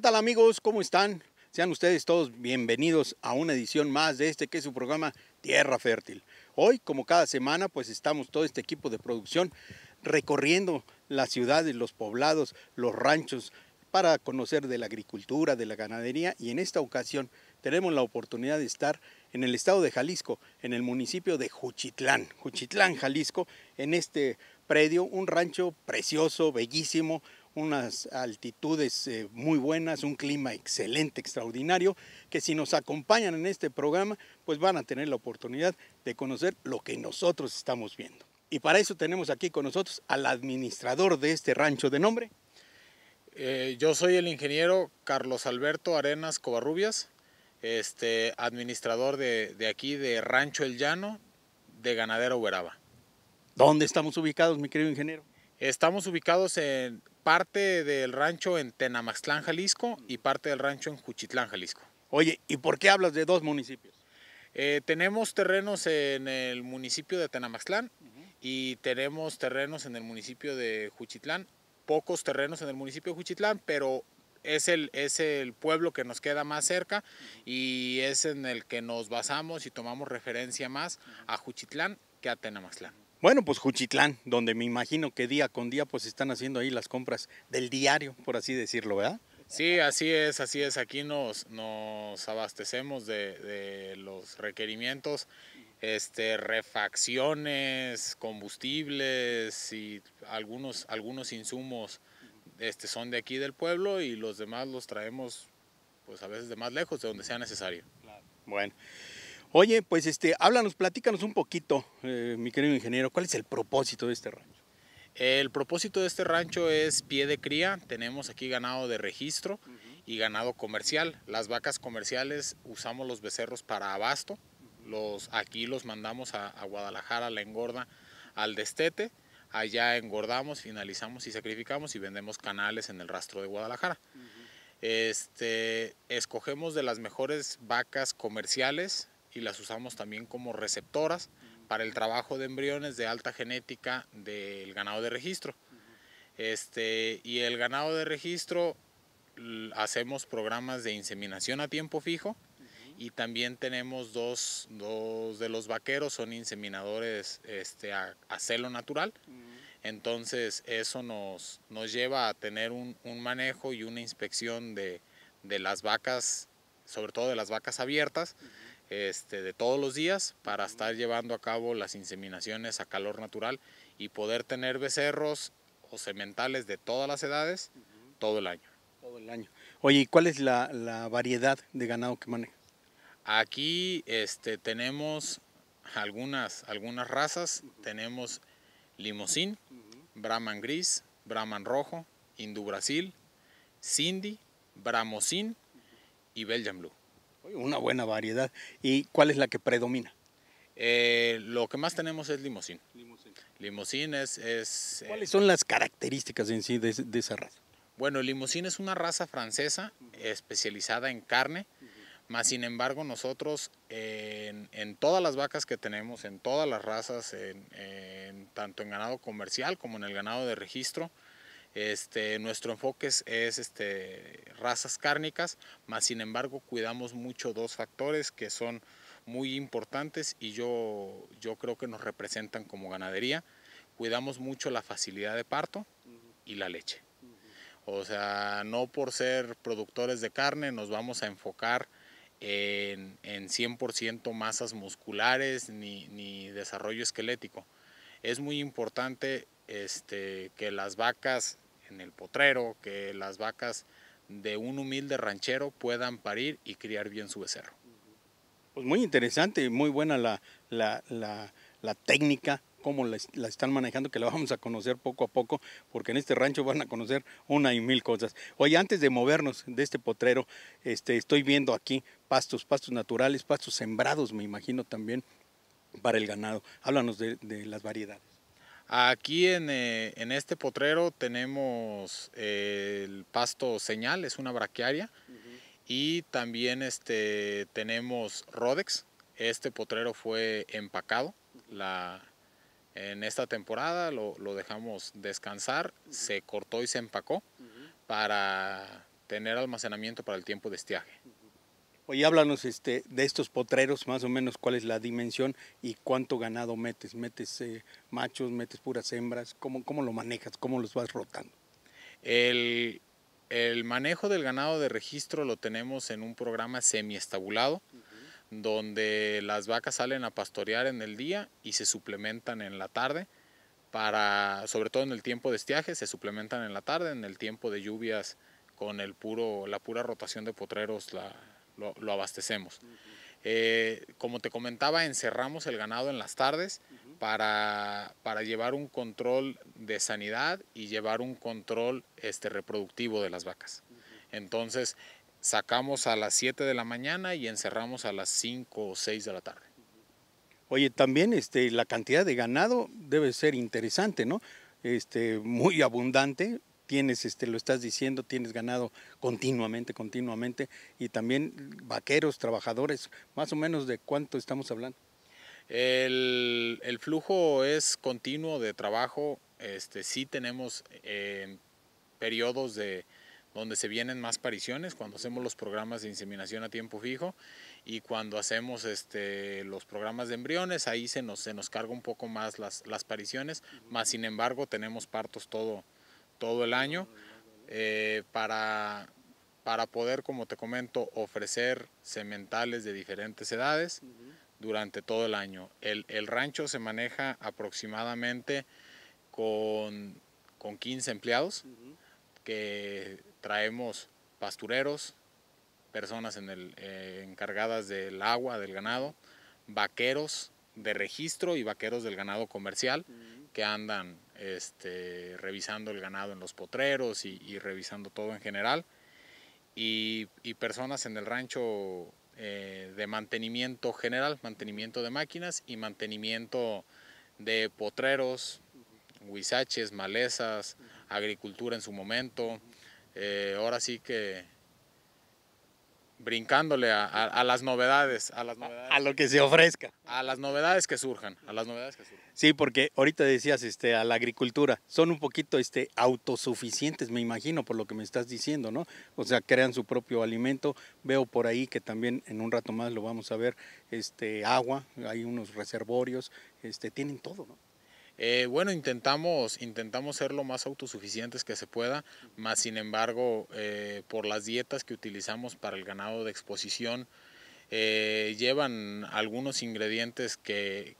¿Qué tal amigos? ¿Cómo están? Sean ustedes todos bienvenidos a una edición más de este que es su programa Tierra Fértil. Hoy, como cada semana, pues estamos todo este equipo de producción recorriendo las ciudades, los poblados, los ranchos, para conocer de la agricultura, de la ganadería y en esta ocasión tenemos la oportunidad de estar en el estado de Jalisco, en el municipio de Juchitlán, Juchitlán, Jalisco, en este predio, un rancho precioso, bellísimo, unas altitudes eh, muy buenas, un clima excelente, extraordinario, que si nos acompañan en este programa, pues van a tener la oportunidad de conocer lo que nosotros estamos viendo. Y para eso tenemos aquí con nosotros al administrador de este rancho de nombre. Eh, yo soy el ingeniero Carlos Alberto Arenas Covarrubias, este, administrador de, aquí de Rancho El Llano, de Ganadero Uberaba. ¿Dónde estamos ubicados, mi querido ingeniero? Estamos ubicados en parte del rancho en Tenamaxtlán, Jalisco, y parte del rancho en Juchitlán, Jalisco. Oye, ¿y por qué hablas de dos municipios? Eh, tenemos terrenos en el municipio de Tenamaxtlán y tenemos terrenos en el municipio de Juchitlán. Pocos terrenos en el municipio de Juchitlán, pero es el, es el pueblo que nos queda más cerca y es en el que nos basamos y tomamos referencia más a Juchitlán que a Tenamaxtlán. Bueno, pues Juchitlán, donde me imagino que día con día pues están haciendo ahí las compras del diario, por así decirlo, ¿verdad? Sí, así es, así es. Aquí nos, nos abastecemos de, los requerimientos, este, refacciones, combustibles y algunos, algunos insumos este, son de aquí del pueblo y los demás los traemos pues a veces de más lejos, de donde sea necesario. Bueno, Oye, pues este, háblanos, platícanos un poquito, eh, mi querido ingeniero, ¿cuál es el propósito de este rancho? El propósito de este rancho es pie de cría, tenemos aquí ganado de registro y ganado comercial. Las vacas comerciales usamos los becerros para abasto, los, aquí los mandamos a, Guadalajara, la engorda, al destete, allá engordamos, finalizamos y sacrificamos y vendemos canales en el rastro de Guadalajara. Este, escogemos de las mejores vacas comerciales, y las usamos también como receptoras para el trabajo de embriones de alta genética del ganado de registro. Este, y el ganado de registro hacemos programas de inseminación a tiempo fijo y también tenemos dos, dos, de los vaqueros son inseminadores este, a, celo natural. Entonces eso nos, nos lleva a tener un, un manejo y una inspección de, de las vacas, sobre todo de las vacas abiertas, este, de todos los días para estar llevando a cabo las inseminaciones a calor natural y poder tener becerros o sementales de todas las edades todo el año. Todo el año. Oye, ¿y cuál es la, variedad de ganado que maneja? Aquí este, tenemos algunas, algunas razas. Tenemos limosín, brahman gris, brahman rojo, hindu brasil, cindy, bramosín y belgian blue una buena variedad. ¿Y cuál es la que predomina? Eh, lo que más tenemos es limosín. Limosín. es... Eh, ¿Cuáles son las características en sí de, esa raza? Bueno, el limosín es una raza francesa especializada en carne, mas más sin embargo nosotros en, todas las vacas que tenemos, en todas las razas, tanto en ganado comercial como en el ganado de registro, este, nuestro enfoque es, este, razas cárnicas, más sin embargo cuidamos mucho dos factores que son muy importantes y yo, yo creo que nos representan como ganadería. Cuidamos mucho la facilidad de parto y la leche. O sea, no por ser productores de carne nos vamos a enfocar en, 100% masas musculares ni, desarrollo esquelético. Es muy importante este, que las vacas en el potrero, que las vacas de un humilde ranchero puedan parir y criar bien su becerro. Pues muy interesante, muy buena la, técnica, cómo la, están manejando, que la vamos a conocer poco a poco, porque en este rancho van a conocer una y mil cosas. Oye, antes de movernos de este potrero, este, estoy viendo aquí pastos, pastos naturales, pastos sembrados, me imagino también, para el ganado. Háblanos de las variedades. Aquí eh, en, este potrero tenemos eh, el pasto señal, es una braquiaria, y también este, tenemos Rodex. Este potrero fue empacado la, en esta temporada, lo, dejamos descansar, se cortó y se empacó para tener almacenamiento para el tiempo de estiaje. Oye, háblanos este, de estos potreros, más o menos cuál es la dimensión y cuánto ganado metes. ¿Metes eh, machos, metes puras hembras? ¿Cómo, ¿Cómo lo manejas? ¿Cómo los vas rotando? El, manejo del ganado de registro lo tenemos en un programa semiestabulado, estabulado donde las vacas salen a pastorear en el día y se suplementan en la tarde para, sobre todo en el tiempo de estiaje, se suplementan en la tarde, en el tiempo de lluvias con el puro, la pura rotación de potreros la, lo, abastecemos. Eh, como te comentaba, encerramos el ganado en las tardes para, para, llevar un control de sanidad y llevar un control este, reproductivo de las vacas. Entonces, sacamos a las 7 de la mañana y encerramos a las 5 o 6 de la tarde. Oye, también este, la cantidad de ganado debe ser interesante, ¿no? Este, muy abundante tienes, este, lo estás diciendo, tienes ganado continuamente, continuamente, y también vaqueros, trabajadores, más o menos de cuánto estamos hablando. El, el flujo es continuo de trabajo, este, sí tenemos eh, periodos de donde se vienen más pariciones, cuando hacemos los programas de inseminación a tiempo fijo y cuando hacemos este, los programas de embriones, ahí se nos, se nos carga un poco más las, las pariciones, más sin embargo tenemos partos todo, todo el año eh, para, para poder, como te comento, ofrecer sementales de diferentes edades durante todo el año. El, rancho se maneja aproximadamente con, con 15 empleados que traemos pastureros, personas en el, eh, encargadas del agua, del ganado, vaqueros de registro y vaqueros del ganado comercial que andan este, revisando el ganado en los potreros y, revisando todo en general. Y, personas en el rancho eh, de mantenimiento general, mantenimiento de máquinas y mantenimiento de potreros, huizaches, malezas, agricultura en su momento. Eh, ahora sí que brincándole a, las novedades, a las novedades. A lo que se ofrezca. A las novedades que surjan, a las novedades que surjan. Sí, porque ahorita decías este, a la agricultura, son un poquito este, autosuficientes, me imagino, por lo que me estás diciendo, ¿no? O sea, crean su propio alimento. Veo por ahí que también en un rato más lo vamos a ver, este, agua, hay unos reservorios, este, tienen todo, ¿no? Eh, bueno, intentamos, intentamos ser lo más autosuficientes que se pueda, más sin embargo, eh, por las dietas que utilizamos para el ganado de exposición, eh, llevan algunos ingredientes que,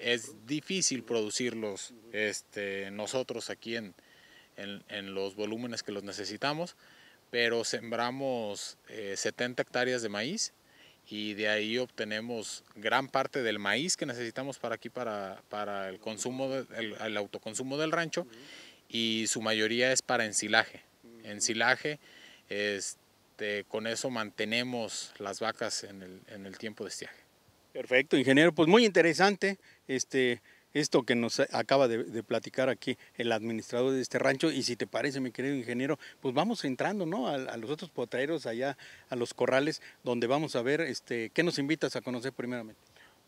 es difícil producirlos este, nosotros aquí en, los volúmenes que los necesitamos, pero sembramos 70 hectáreas de maíz y de ahí obtenemos gran parte del maíz que necesitamos para aquí, para, para el, consumo autoconsumo del rancho, y su mayoría es para ensilaje. Ensilaje, este, con eso mantenemos las vacas en el, tiempo de estiaje. Perfecto, ingeniero, pues muy interesante. Este, esto que nos acaba de, platicar aquí el administrador de este rancho. Y si te parece, mi querido ingeniero, pues vamos entrando, ¿no? A, los otros potreros allá, a los corrales, donde vamos a ver, este, ¿qué nos invitas a conocer primeramente?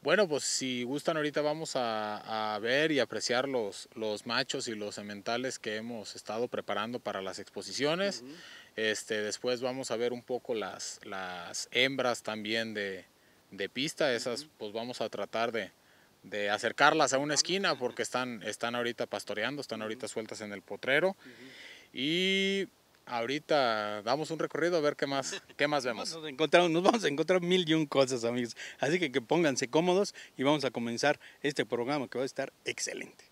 Bueno, pues si gustan ahorita vamos a, ver y apreciar los, los, machos y los sementales que hemos estado preparando para las exposiciones. este, después vamos a ver un poco las, las hembras también de, pista. Esas pues vamos a tratar de, de acercarlas a una esquina porque están, están ahorita pastoreando, están ahorita sueltas en el potrero. Y ahorita damos un recorrido a ver qué más, qué más vemos. Nos, nos vamos a encontrar mil y un cosas, amigos. Así que, que pónganse cómodos y vamos a comenzar este programa que va a estar excelente.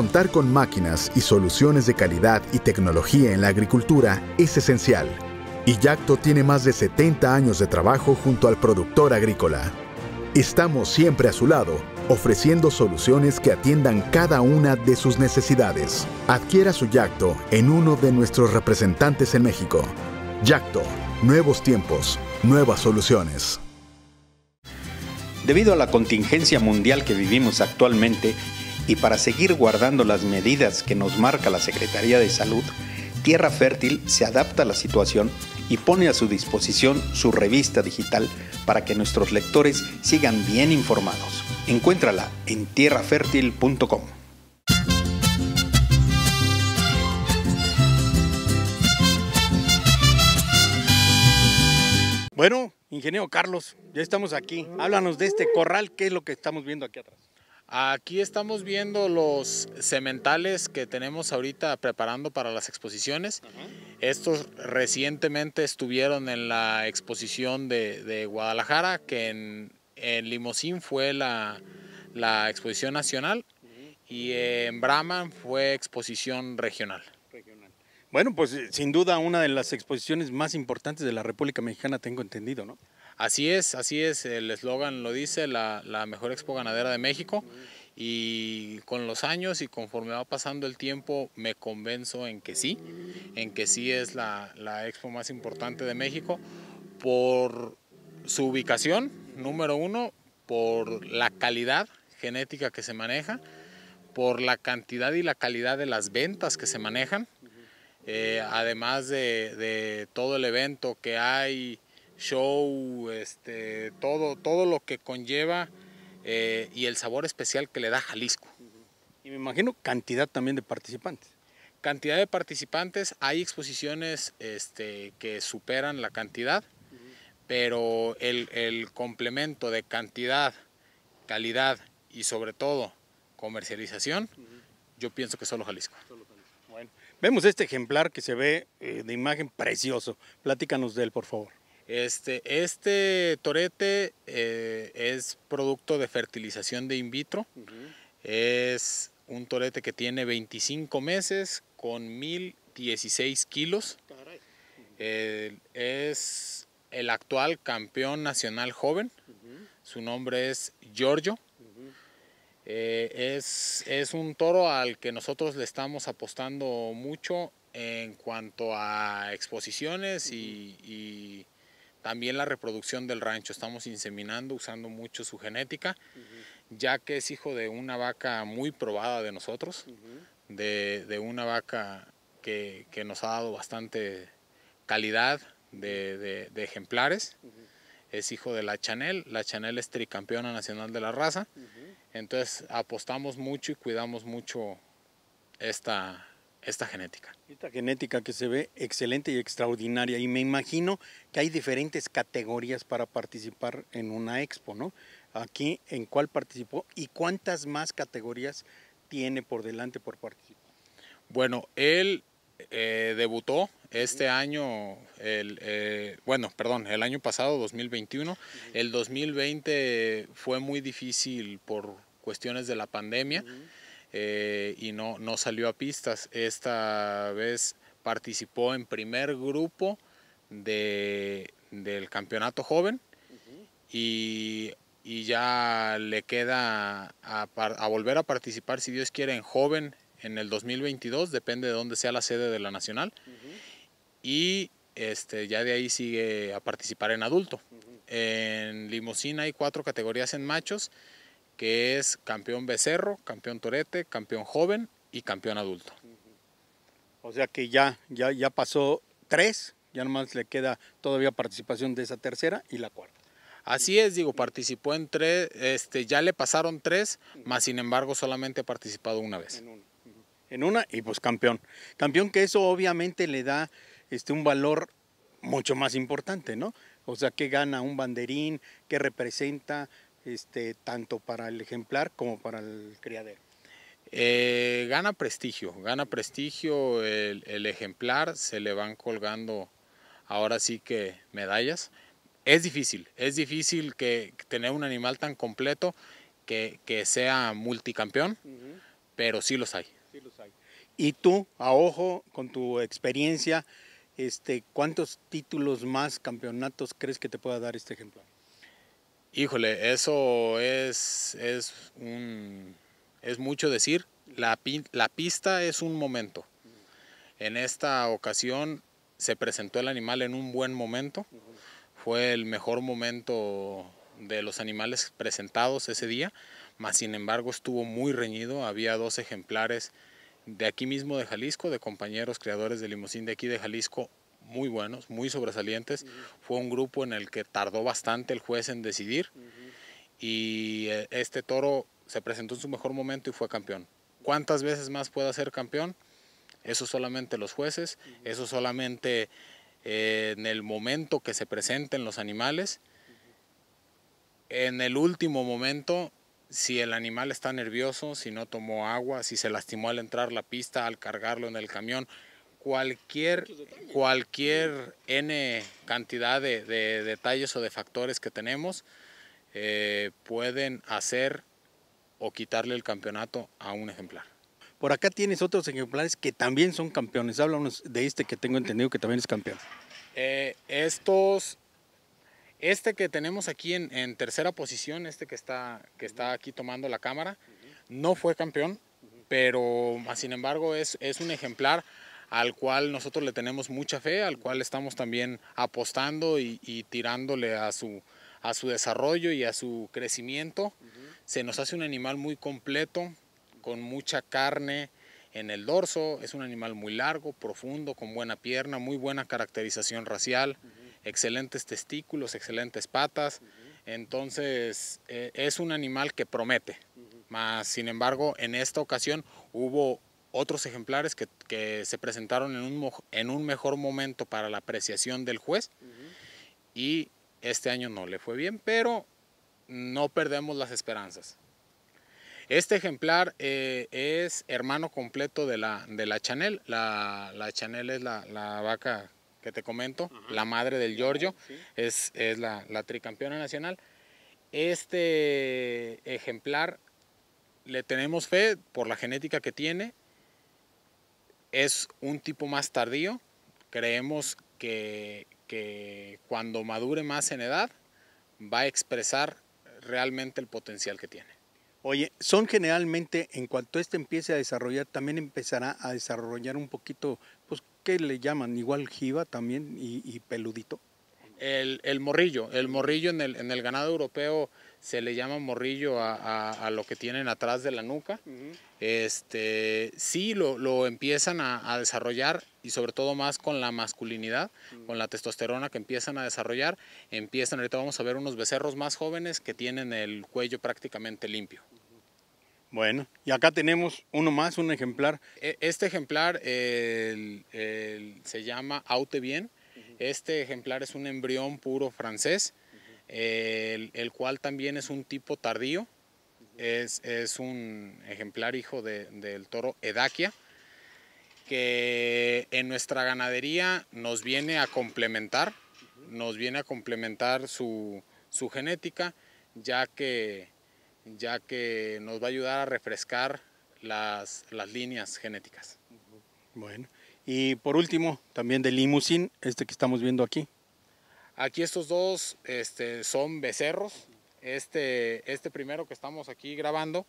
Contar con máquinas y soluciones de calidad y tecnología en la agricultura es esencial. Y Yacto tiene más de 70 años de trabajo junto al productor agrícola. Estamos siempre a su lado, ofreciendo soluciones que atiendan cada una de sus necesidades. Adquiera su Yacto en uno de nuestros representantes en México. Yacto, nuevos tiempos, nuevas soluciones. Debido a la contingencia mundial que vivimos actualmente, y para seguir guardando las medidas que nos marca la Secretaría de Salud, Tierra Fértil se adapta a la situación y pone a su disposición su revista digital para que nuestros lectores sigan bien informados. Encuéntrala en tierrafértil.com Bueno, ingeniero Carlos, ya estamos aquí. Háblanos de este corral, ¿qué es lo que estamos viendo aquí atrás? Aquí estamos viendo los cementales que tenemos ahorita preparando para las exposiciones. Estos recientemente estuvieron en la exposición de, Guadalajara, que en, Limosín fue la, exposición nacional y en Brahman fue exposición regional. Bueno, pues sin duda una de las exposiciones más importantes de la República Mexicana, tengo entendido, ¿no? Así es, así es, el eslogan lo dice, la, mejor expo ganadera de México y con los años y conforme va pasando el tiempo me convenzo en que sí, en que sí es la, expo más importante de México por su ubicación, número uno, por la calidad genética que se maneja, por la cantidad y la calidad de las ventas que se manejan, eh, además de, todo el evento que hay show, este, todo, todo lo que conlleva eh, y el sabor especial que le da Jalisco. Y me imagino cantidad también de participantes. Cantidad de participantes, hay exposiciones este, que superan la cantidad, pero el, complemento de cantidad, calidad y sobre todo comercialización, yo pienso que solo Jalisco. Solo Jalisco. vemos este ejemplar que se ve eh, de imagen precioso. Platícanos de él, por favor. Este, este torete eh, es producto de fertilización de in vitro. Es un torete que tiene 25 meses con 1016 kilos. es el actual campeón nacional joven. Su nombre es Giorgio. Eh, es, un toro al que nosotros le estamos apostando mucho en cuanto a exposiciones y también la reproducción del rancho, estamos inseminando usando mucho su genética, ya que es hijo de una vaca muy probada de nosotros, de, una vaca que, nos ha dado bastante calidad de, ejemplares. Es hijo de la Chanel, la Chanel es tricampeona nacional de la raza, entonces apostamos mucho y cuidamos mucho esta, esta genética. Esta genética que se ve excelente y extraordinaria. Y me imagino que hay diferentes categorías para participar en una expo, ¿no? Aquí, ¿en cuál participó y cuántas más categorías tiene por delante por participar? Bueno, él eh, debutó este año, el, eh, bueno, perdón, el año pasado, 2021. El 2020 fue muy difícil por cuestiones de la pandemia. Eh, y no, salió a pistas. Esta vez participó en primer grupo del campeonato joven y, ya le queda a, volver a participar, si Dios quiere, en joven en el 2022, depende de dónde sea la sede de la nacional. Y este, ya de ahí sigue a participar en adulto. En limosina hay cuatro categorías en machos que es campeón becerro, campeón torete, campeón joven y campeón adulto. O sea que ya, ya, ya pasó tres, ya nomás le queda todavía participación de esa tercera y la cuarta. Así es, digo, participó en tres, este, ya le pasaron tres, más sin embargo solamente ha participado una vez. En una, en una y pues campeón. Campeón que eso obviamente le da este, un valor mucho más importante, ¿no? O sea, que gana un banderín, que representa, este, tanto para el ejemplar como para el criadero? Eh, gana prestigio, gana prestigio el, ejemplar, se le van colgando ahora sí que medallas. Es difícil, es difícil que tener un animal tan completo que, sea multicampeón, pero sí los hay. Y tú, a ojo, con tu experiencia, este, ¿cuántos títulos más, campeonatos crees que te pueda dar este ejemplar? Híjole, eso es, es, un, es mucho decir. La, la pista es un momento. En esta ocasión se presentó el animal en un buen momento. Fue el mejor momento de los animales presentados ese día, mas sin embargo estuvo muy reñido. Había dos ejemplares de aquí mismo de Jalisco, de compañeros creadores de limosín de aquí de Jalisco, muy buenos, muy sobresalientes. Fue un grupo en el que tardó bastante el juez en decidir y eh, este toro se presentó en su mejor momento y fue campeón. ¿Cuántas veces más puede ser campeón? Eso solamente los jueces, eso solamente eh, en el momento que se presenten los animales. En el último momento, si el animal está nervioso, si no tomó agua, si se lastimó al entrar la pista, al cargarlo en el camión, cualquier, cualquier N cantidad de, detalles o de factores que tenemos eh, pueden hacer o quitarle el campeonato a un ejemplar. Por acá tienes otros ejemplares que también son campeones. Háblanos de este que tengo entendido que también es campeón. Eh, estos, este que tenemos aquí en, en, tercera posición, este que está, que está aquí tomando la cámara, no fue campeón, pero sin embargo es, es un ejemplar al cual nosotros le tenemos mucha fe, al cual estamos también apostando y, tirándole a su, a su desarrollo y a su crecimiento. Se nos hace un animal muy completo, con mucha carne en el dorso, es un animal muy largo, profundo, con buena pierna, muy buena caracterización racial, excelentes testículos, excelentes patas. Entonces eh, es un animal que promete. mas sin embargo, en esta ocasión hubo otros ejemplares que, que se presentaron en un, en un, mejor momento para la apreciación del juez y este año no le fue bien, pero no perdemos las esperanzas. Este ejemplar eh, es hermano completo de la, de la Chanel. La, la Chanel es la, la, vaca que te comento, la madre del Giorgio, es, es la, la tricampeona nacional. Este ejemplar le tenemos fe por la genética que tiene es un tipo más tardío. Creemos que, cuando madure más en edad va a expresar realmente el potencial que tiene. Oye, son generalmente, en cuanto este empiece a desarrollar, también empezará a desarrollar un poquito, pues, ¿qué le llaman? Igual jiba también y, peludito. El, morrillo, el morrillo en el, en el ganado europeo se le llama morrillo a, lo que tienen atrás de la nuca. este, sí, lo, empiezan a, desarrollar y sobre todo más con la masculinidad, con la testosterona que empiezan a desarrollar. Empiezan, ahorita vamos a ver unos becerros más jóvenes que tienen el cuello prácticamente limpio. Bueno, y acá tenemos uno más, un ejemplar. E, este ejemplar se llama Aute Bien. Este ejemplar es un embrión puro francés el, cual también es un tipo tardío, es, es un ejemplar hijo del toro Edaquia, que en nuestra ganadería nos viene a complementar, nos viene a complementar su, genética, ya que, ya que nos va a ayudar a refrescar las, líneas genéticas. Bueno, y por último, también del limusín, este que estamos viendo aquí. Aquí estos dos este, son becerros. Este, este primero que estamos aquí grabando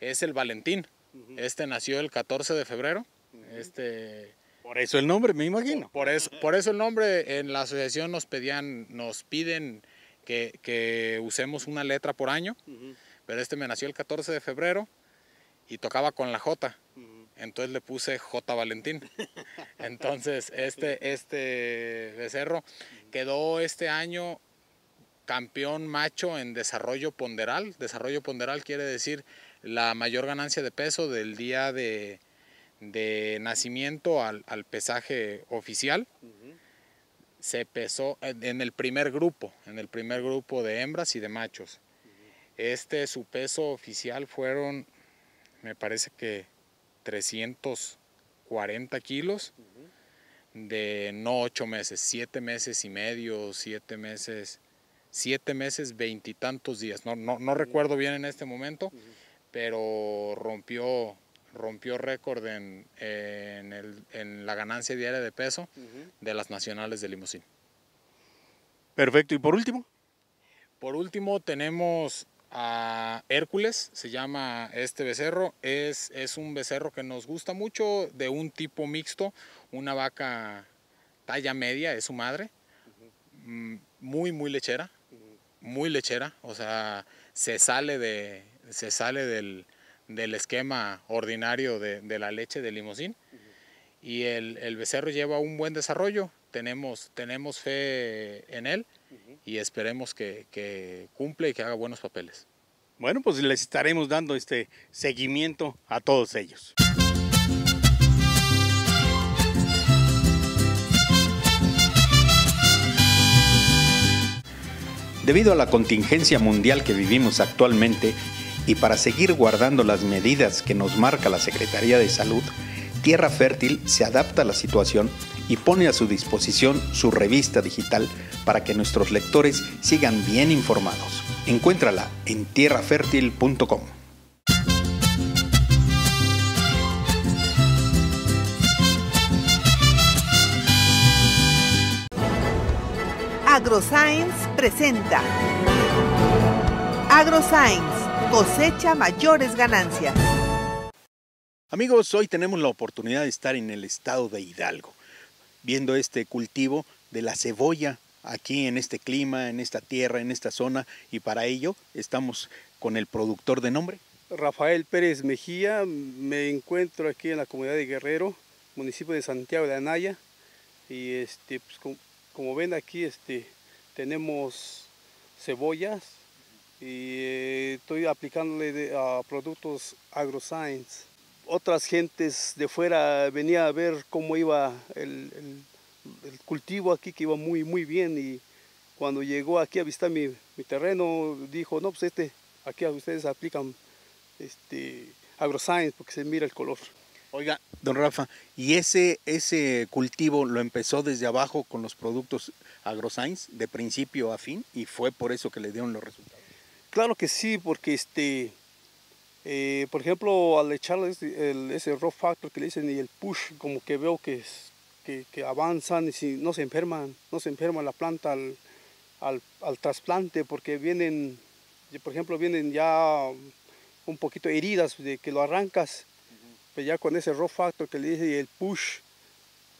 es el Valentín. Este nació el 14 de febrero. Este, por eso el nombre, me imagino. Por, eso, por eso el nombre. En la asociación nos pedían, nos piden que, usemos una letra por año. Pero este me nació el 14 de febrero y tocaba con la J. Entonces le puse J Valentín. Entonces este, este becerro Quedó este año campeón macho en desarrollo ponderal. Desarrollo ponderal quiere decir la mayor ganancia de peso del día de, nacimiento al, pesaje oficial. Se pesó eh, en el primer grupo, en el primer grupo de hembras y de machos. Este, su peso oficial fueron, me parece que 340 kilos de no ocho meses, siete meses y medio, siete meses, siete meses, veintitantos días. No, no, no, recuerdo bien en este momento, pero rompió, rompió récord en, en, el, en, la ganancia diaria de peso de las nacionales de limusín. Perfecto. ¿Y por último? Por último tenemos Hércules, se llama este becerro. Es, un becerro que nos gusta mucho, de un tipo mixto, una vaca talla media, es su madre, mm, muy, muy lechera, muy lechera, o sea, se sale, se sale del, esquema ordinario de, la leche de limosín. Y el, becerro lleva un buen desarrollo, tenemos fe en él y esperemos que, cumple y que haga buenos papeles. Bueno, pues les estaremos dando este seguimiento a todos ellos. Debido a la contingencia mundial que vivimos actualmente y para seguir guardando las medidas que nos marca la Secretaría de Salud, Tierra Fértil se adapta a la situación y pone a su disposición su revista digital para que nuestros lectores sigan bien informados. Encuéntrala en tierrafértil.com AgroScience presenta AgroScience cosecha mayores ganancias. Amigos, hoy tenemos la oportunidad de estar en el estado de Hidalgo, viendo este cultivo de la cebolla aquí en este clima, en esta tierra, en esta zona, y para ello estamos con el productor de nombre. Rafael Pérez Mejía, me encuentro aquí en la comunidad de Guerrero, municipio de Santiago de Anaya, y este, pues, como, ven aquí este, tenemos cebollas y eh, estoy aplicándole a productos AgroScience otras gentes de fuera venía a ver cómo iba el, cultivo aquí, que iba muy, muy bien. Y cuando llegó aquí a visitar mi, terreno, dijo, no, pues este, aquí ustedes aplican este, AgroScience porque se mira el color. Oiga, don Rafa, ¿y ese, ese cultivo lo empezó desde abajo con los productos AgroScience de principio a fin y fue por eso que le dieron los resultados? Claro que sí, porque este, eh, por ejemplo, al echarle ese, el, factor que le dicen y el push, como que veo que, que, que avanzan y si no se enferman, no se enferma la planta al, al, trasplante porque vienen, por ejemplo, vienen ya un poquito heridas de que lo arrancas, pues pero ya con ese rock factor que le dice y el push,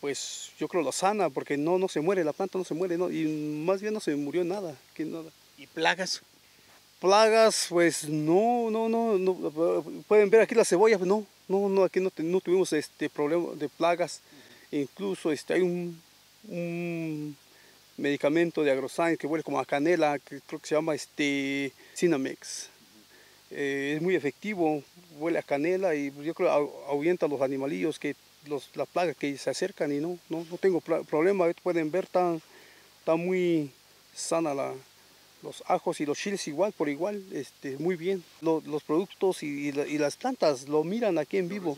pues yo creo lo sana porque no, no se muere, la planta no se muere y más bien no se murió nada. Que nada. ¿Y plagas? plagas, pues no, no, no, pueden ver aquí las cebollas, pues, no, no, no, aquí no, tuvimos este problema de plagas. Incluso este, hay un, medicamento de agrosan, que huele como a canela, que creo que se llama este, Cinamex. Eh, es muy efectivo, huele a canela y pues, yo creo que ahuyenta a los animalillos, que los, las plagas que se acercan y no, no, no tengo problema, pueden ver, tan, tan muy sana la, los ajos y los chiles igual por igual, este, muy bien. los productos y, las plantas lo miran aquí en vivo.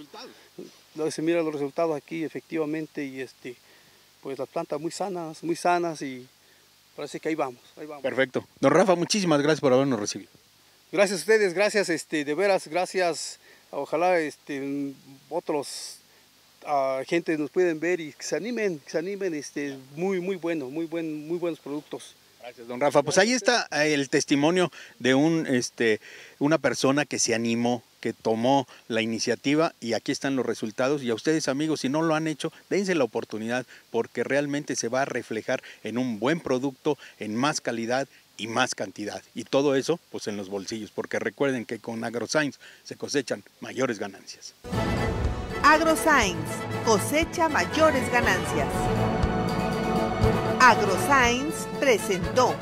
Se miran los resultados aquí efectivamente y este, pues las plantas muy sanas, muy sanas y parece que ahí vamos, Perfecto. Don Rafa, muchísimas gracias por habernos recibido. Gracias a ustedes, gracias este, de veras, gracias. Ojalá este, otros ah, gente nos pueden ver y que se animen, que se animen, este, muy, muy bueno, muy, buen, muy buenos productos. Gracias, don Rafa. Pues ahí está eh, el testimonio de un, este, una persona que se animó, que tomó la iniciativa y aquí están los resultados. Y a ustedes amigos, si no lo han hecho, dense la oportunidad porque realmente se va a reflejar en un buen producto, en más calidad y más cantidad. Y todo eso pues en los bolsillos, porque recuerden que con AgroScience se cosechan mayores ganancias. AgroScience cosecha mayores ganancias. AgroScience presentó.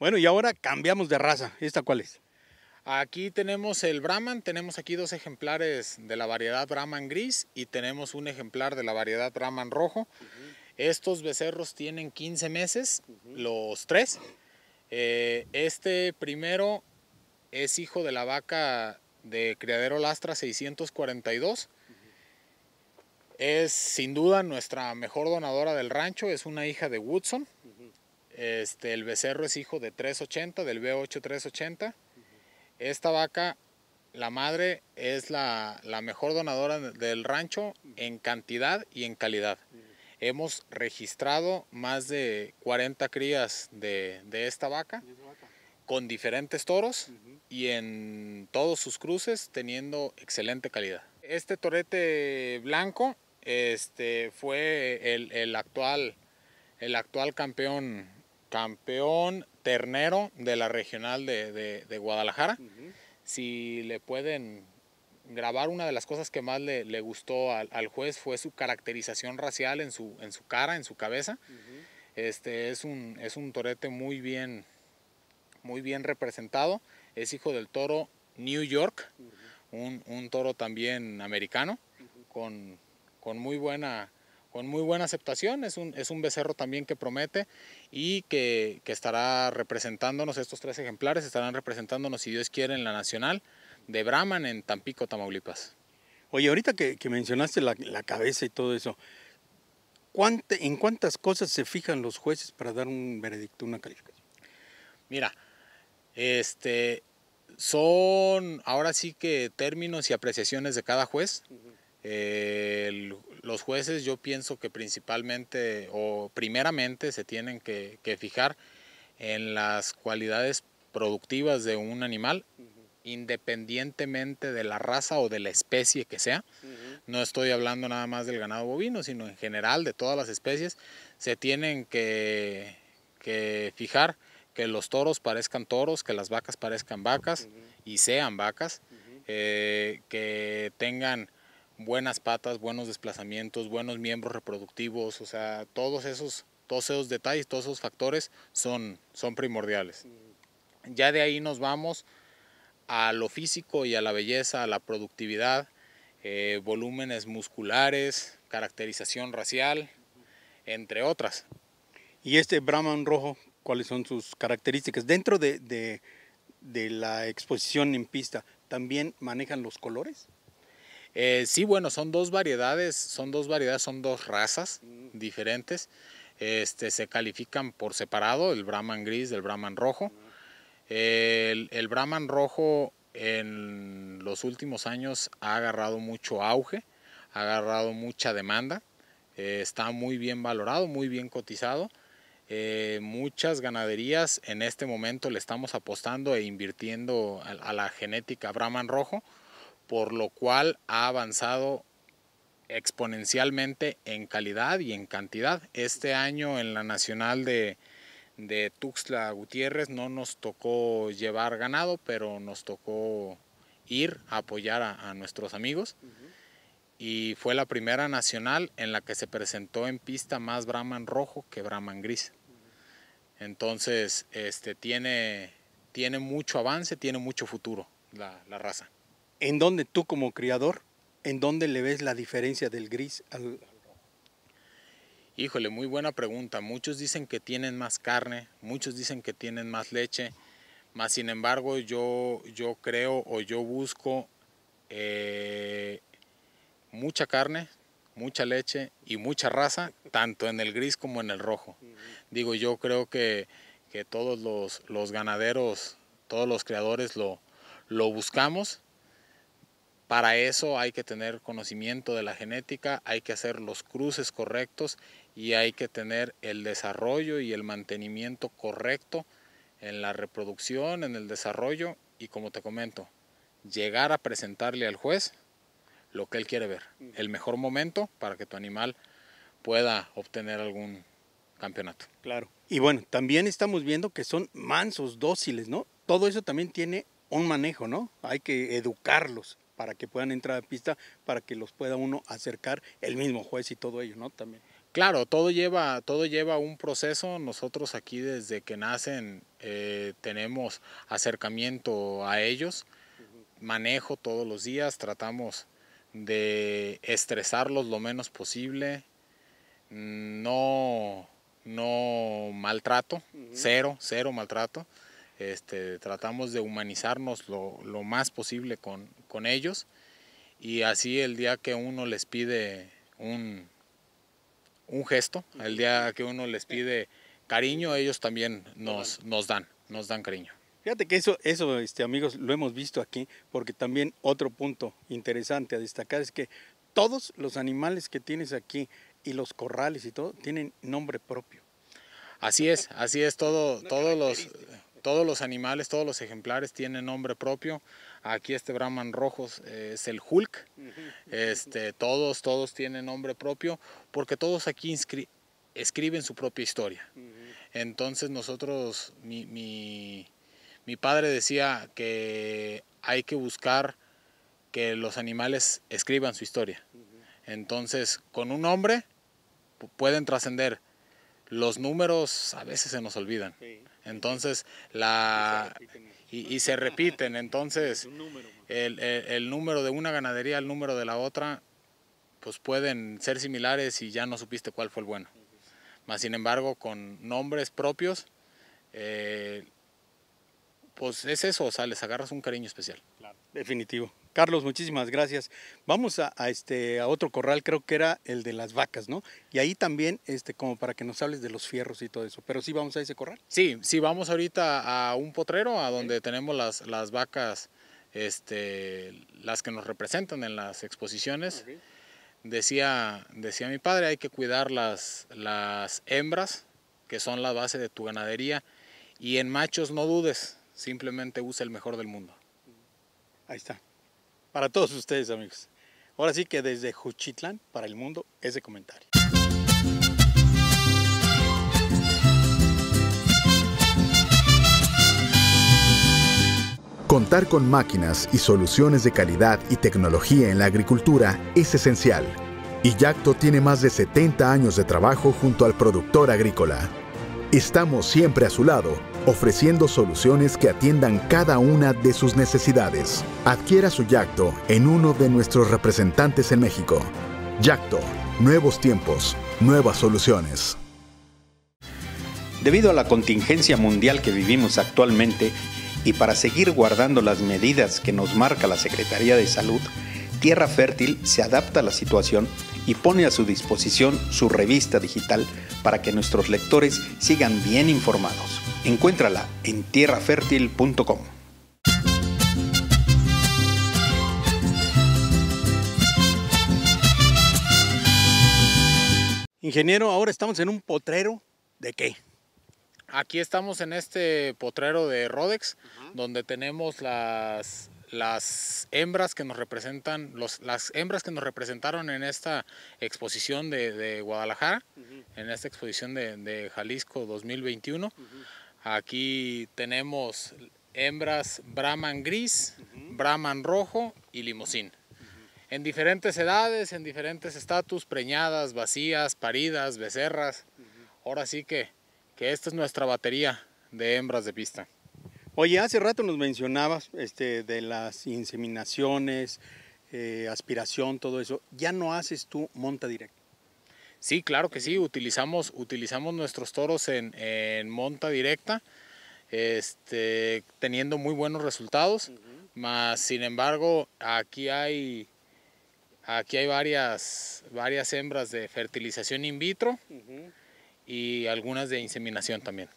Bueno, y ahora cambiamos de raza. ¿Esta cuál es? Aquí tenemos el Brahman, tenemos aquí dos ejemplares de la variedad Brahman gris y tenemos un ejemplar de la variedad Brahman rojo. Estos becerros tienen 15 meses, los tres. Eh, este primero es hijo de la vaca de criadero Lastra 642. Es sin duda nuestra mejor donadora del rancho, es una hija de Woodson. Este, el becerro es hijo de 380, del B8 380. Esta vaca, la madre, es la, mejor donadora del rancho en cantidad y en calidad. Hemos registrado más de 40 crías de, de esta vaca con diferentes toros y en todos sus cruces teniendo excelente calidad. Este torete blanco este, fue el, actual, el actual campeón, campeón ternero de la regional de, Guadalajara. Si le pueden grabar, una de las cosas que más le, gustó al, juez fue su caracterización racial en su, en su cara, en su cabeza. este, es, un, es un torete muy bien, muy bien representado. Es hijo del toro New York, un, un, toro también americano, con con muy buena con muy buena aceptación, es un, es un becerro también que promete y que, estará representándonos, estos tres ejemplares estarán representándonos, si Dios quiere, en la Nacional de Brahman en Tampico, Tamaulipas. Oye, ahorita que, mencionaste la, cabeza y todo eso, ¿en cuántas cosas se fijan los jueces para dar un veredicto, una calificación? Mira, este, son ahora sí que términos y apreciaciones de cada juez. Eh, los jueces yo pienso que principalmente o primeramente se tienen que, fijar en las cualidades productivas de un animal, independientemente de la raza o de la especie que sea. No estoy hablando nada más del ganado bovino, sino en general de todas las especies. Se tienen que, fijar que los toros parezcan toros, que las vacas parezcan vacas y sean vacas, eh, que tengan buenas patas, buenos desplazamientos, buenos miembros reproductivos, o sea, todos esos, todos detalles, todos esos factores son, son primordiales. Ya de ahí nos vamos a lo físico y a la belleza, a la productividad, eh, volúmenes musculares, caracterización racial, entre otras. ¿Y este Brahman rojo, cuáles son sus características? Dentro de la exposición en pista, ¿también manejan los colores? Eh, sí, bueno, son dos variedades, son dos variedades, son dos razas mm. diferentes. Este, se califican por separado, el Brahman gris el Brahman rojo. El, Brahman rojo en los últimos años ha agarrado mucho auge, ha agarrado mucha demanda, eh, está muy bien valorado, muy bien cotizado. Eh, muchas ganaderías en este momento le estamos apostando e invirtiendo a la genética Brahman rojo por lo cual ha avanzado exponencialmente en calidad y en cantidad. Este año en la Nacional de, Tuxtla Gutiérrez no nos tocó llevar ganado, pero nos tocó ir a apoyar a, nuestros amigos. Y fue la primera nacional en la que se presentó en pista más Brahman rojo que Brahman gris. Entonces, este, tiene, tiene mucho avance, tiene mucho futuro la raza en dónde tú como criador, en dónde le ves la diferencia del gris al Híjole, muy buena pregunta. Muchos dicen que tienen más carne, muchos dicen que tienen más leche, más sin embargo yo, yo creo o yo busco eh, mucha carne, mucha leche y mucha raza, tanto en el gris como en el rojo. Digo, yo creo que, todos los, ganaderos, todos los creadores lo, lo buscamos para eso hay que tener conocimiento de la genética, hay que hacer los cruces correctos y hay que tener el desarrollo y el mantenimiento correcto en la reproducción, en el desarrollo y como te comento, llegar a presentarle al juez lo que él quiere ver, el mejor momento para que tu animal pueda obtener algún campeonato. Claro. Y bueno, también estamos viendo que son mansos, dóciles, ¿no? Todo eso también tiene un manejo, ¿no? Hay que educarlos para que puedan entrar a pista, para que los pueda uno acercar el mismo juez y todo ello, ¿no? También. Claro, todo lleva, todo lleva un proceso. Nosotros aquí desde que nacen eh, tenemos acercamiento a ellos, manejo todos los días, tratamos de estresarlos lo menos posible, mm, no, no maltrato, cero, cero maltrato. Este, tratamos de humanizarnos lo, más posible con, ellos y así el día que uno les pide un, un gesto, el día que uno les pide cariño, ellos también nos, nos dan, nos dan cariño. Fíjate que eso, eso este, amigos, lo hemos visto aquí, porque también otro punto interesante a destacar es que todos los animales que tienes aquí y los corrales y todo tienen nombre propio. Así es, así es, todo, todos los todos los animales, todos los ejemplares tienen nombre propio. Aquí este Brahman rojo eh, es el Hulk. Este, todos, todos tienen nombre propio porque todos aquí escriben su propia historia. Entonces nosotros, mi, padre decía que hay que buscar que los animales escriban su historia. Entonces, con un nombre pueden trascender. Los números a veces se nos olvidan. Entonces, la... Y, se repiten. Entonces, el, número de una ganadería al número de la otra, pues pueden ser similares y ya no supiste cuál fue el bueno. Más sin embargo, con nombres propios, eh, pues es eso, o sea, les agarras un cariño especial. definitivo. Carlos, muchísimas gracias. Vamos a, este, a otro corral, creo que era el de las vacas, ¿no? Y ahí también, este, como para que nos hables de los fierros y todo eso. Pero sí vamos a ese corral. Sí, sí, vamos ahorita a un potrero, a donde tenemos las, las vacas, este, las que nos representan en las exposiciones. Decía, decía mi padre, hay que cuidar las, las hembras, que son la base de tu ganadería. Y en machos no dudes, simplemente usa el mejor del mundo. Ahí está para todos ustedes amigos. Ahora sí que desde Juchitlán para el mundo ese comentario. Contar con máquinas y soluciones de calidad y tecnología en la agricultura es esencial. Y Yacto tiene más de 70 años de trabajo junto al productor agrícola. Estamos siempre a su lado ofreciendo soluciones que atiendan cada una de sus necesidades. Adquiera su Yacto en uno de nuestros representantes en México. Yacto, nuevos tiempos, nuevas soluciones. Debido a la contingencia mundial que vivimos actualmente y para seguir guardando las medidas que nos marca la Secretaría de Salud, Tierra Fértil se adapta a la situación y pone a su disposición su revista digital para que nuestros lectores sigan bien informados. Encuéntrala en tierrafertil.com. Ingeniero, ahora estamos en un potrero de qué? Aquí estamos en este potrero de Rodex, donde tenemos las las hembras que nos representan, los, las hembras que nos representaron en esta exposición de, Guadalajara, en esta exposición de, Jalisco 2021. Aquí tenemos hembras Brahman gris, Brahman rojo y limosín. En diferentes edades, en diferentes estatus, preñadas, vacías, paridas, becerras. Ahora sí que, que esta es nuestra batería de hembras de pista. Oye, hace rato nos mencionabas este, de las inseminaciones, eh, aspiración, todo eso. ¿Ya no haces tú monta directa? Sí, claro que sí. Utilizamos, utilizamos nuestros toros en, monta directa, este, teniendo muy buenos resultados. sin embargo, aquí hay aquí hay varias, varias hembras de fertilización in vitro y algunas de inseminación también.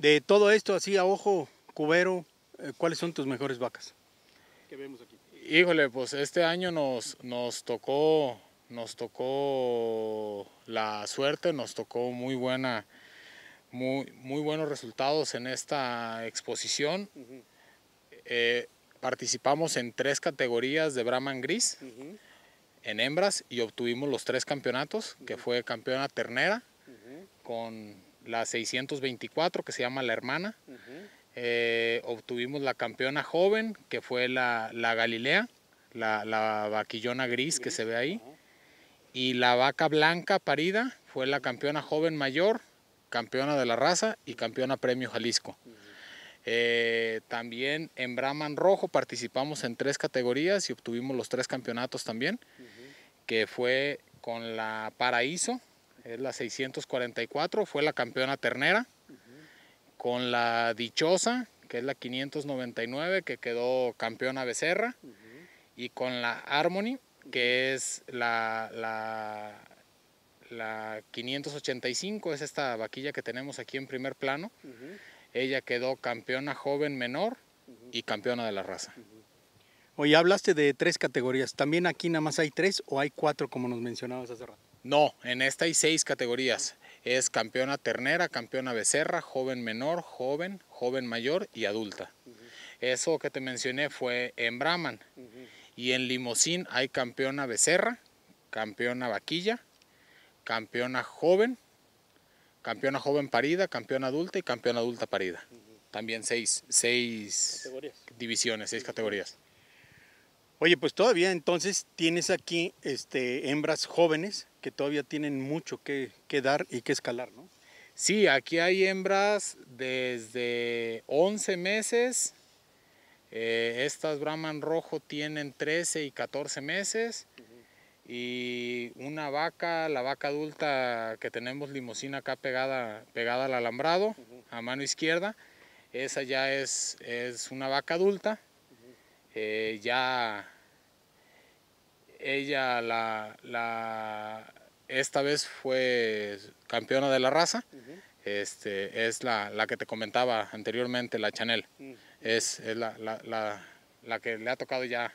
De todo esto, así a ojo, cubero, eh, ¿cuáles son tus mejores vacas? ¿Qué vemos aquí. Híjole, pues este año nos, nos tocó nos tocó la suerte, nos tocó muy buena, muy, muy buenos resultados en esta exposición. Eh, participamos en tres categorías de Brahman Gris, en hembras, y obtuvimos los tres campeonatos, que fue campeona ternera, con la 624 que se llama La Hermana. Eh, obtuvimos la campeona joven que fue la, Galilea, la, vaquillona gris, que se ve ahí. Y la vaca blanca parida fue la campeona joven mayor, campeona de la raza y campeona premio Jalisco. Eh, también en Brahman Rojo participamos en tres categorías y obtuvimos los tres campeonatos también, que fue con la Paraíso, es la 644, fue la campeona ternera, con la dichosa, que es la 599, que quedó campeona becerra, y con la Harmony, que es la, la, 585, es esta vaquilla que tenemos aquí en primer plano. Ella quedó campeona joven menor y campeona de la raza. hoy hablaste de tres categorías. ¿También aquí nada más hay tres o hay cuatro como nos mencionabas hace rato? No, en esta hay seis categorías. Es campeona ternera, campeona becerra, joven menor, joven, joven mayor y adulta. Eso que te mencioné fue en Brahman. Y en Limosín hay campeona becerra, campeona vaquilla, campeona joven, campeona joven parida, campeona adulta y campeona adulta parida. También seis, divisiones, seis categorías. Oye, pues todavía entonces tienes aquí este, hembras jóvenes que todavía tienen mucho que, dar y que escalar, ¿no? Sí, aquí hay hembras desde 11 meses. Eh, estas Brahman rojo tienen 13 y 14 meses. Y una vaca, la vaca adulta que tenemos limosina acá pegada, pegada al alambrado, a mano izquierda, esa ya es, es una vaca adulta. Eh, ya ella la, la, esta vez fue campeona de la raza. Este, es la, la, que te comentaba anteriormente, la Chanel. Es, la, la, la, que le ha tocado ya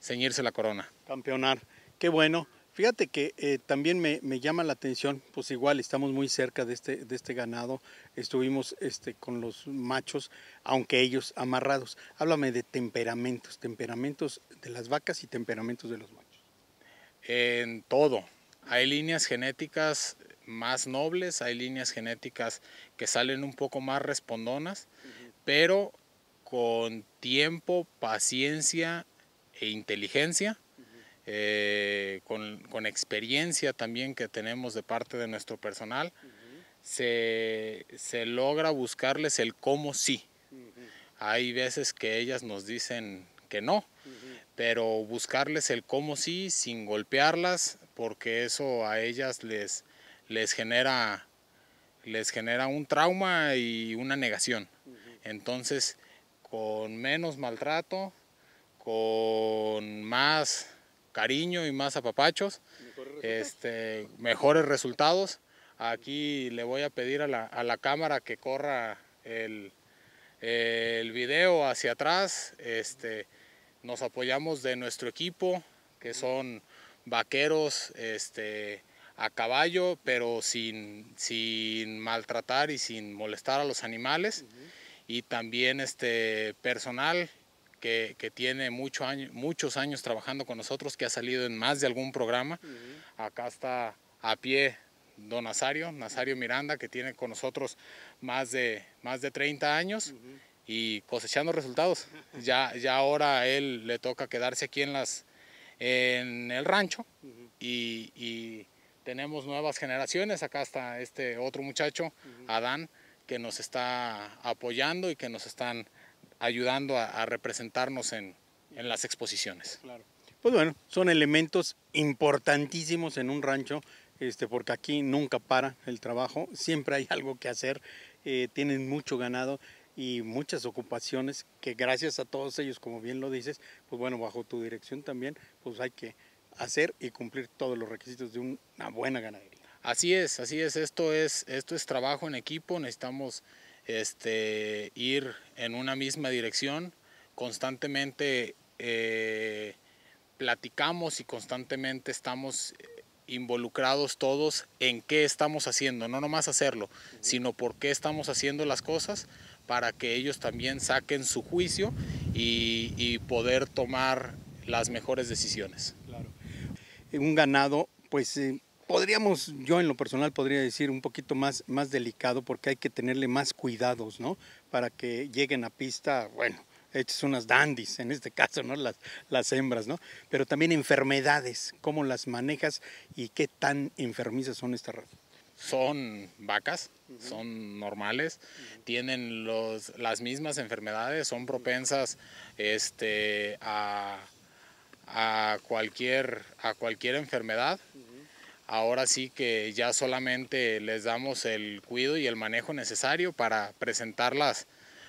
ceñirse la corona. Campeonar. Qué bueno. Fíjate que eh, también me, llama la atención, pues igual estamos muy cerca este, de este, ganado, estuvimos este, con los machos, aunque ellos amarrados. Háblame de temperamentos, temperamentos de las vacas y temperamentos de los machos. En todo. Hay líneas genéticas más nobles, hay líneas genéticas que salen un poco más respondonas, pero con tiempo, paciencia e inteligencia eh, con, experiencia también que tenemos de parte de nuestro personal, se, logra buscarles el cómo sí. Hay veces que ellas nos dicen que no, pero buscarles el cómo sí sin golpearlas, porque eso a ellas les, les, genera, les genera un trauma y una negación. Entonces, con menos maltrato, con más cariño y más apapachos, mejores este, mejores resultados. Aquí le voy a pedir a la, cámara que corra el, video hacia atrás. Este, nos apoyamos de nuestro equipo, que son vaqueros este, a caballo, pero sin, sin maltratar y sin molestar a los animales. Y también este personal que, tiene muchos años trabajando con nosotros, que ha salido en más de algún programa. Acá está a pie don Nazario, Nazario Miranda, que tiene con nosotros más de, más de 30 años y cosechando resultados. Ya, ya ahora a él le toca quedarse aquí en, las, en el rancho y, tenemos nuevas generaciones. Acá está este otro muchacho, Adán, que nos está apoyando y que nos están ayudando a, representarnos en, en, las exposiciones. Claro. Pues bueno, son elementos importantísimos en un rancho, este, porque aquí nunca para el trabajo, siempre hay algo que hacer, eh, tienen mucho ganado y muchas ocupaciones que gracias a todos ellos, como bien lo dices, pues bueno, bajo tu dirección también, pues hay que hacer y cumplir todos los requisitos de una buena ganadería. Así es, así es, esto es, esto es trabajo en equipo, necesitamos este, ir en una misma dirección, constantemente eh, platicamos y constantemente estamos involucrados todos en qué estamos haciendo, no nomás hacerlo, sino por qué estamos haciendo las cosas para que ellos también saquen su juicio y, poder tomar las mejores decisiones. Claro. Un ganado, pues eh, podríamos, yo en lo personal podría decir un poquito más, más delicado porque hay que tenerle más cuidados, ¿no? Para que lleguen a pista, bueno, hechas unas dandies, en este caso, ¿no? Las, las hembras, ¿no? Pero también enfermedades, cómo las manejas y qué tan enfermizas son estas Son vacas, son normales, tienen los, las mismas enfermedades, son propensas este, a, cualquier, a cualquier enfermedad ahora sí que ya solamente les damos el cuidado y el manejo necesario para presentarlas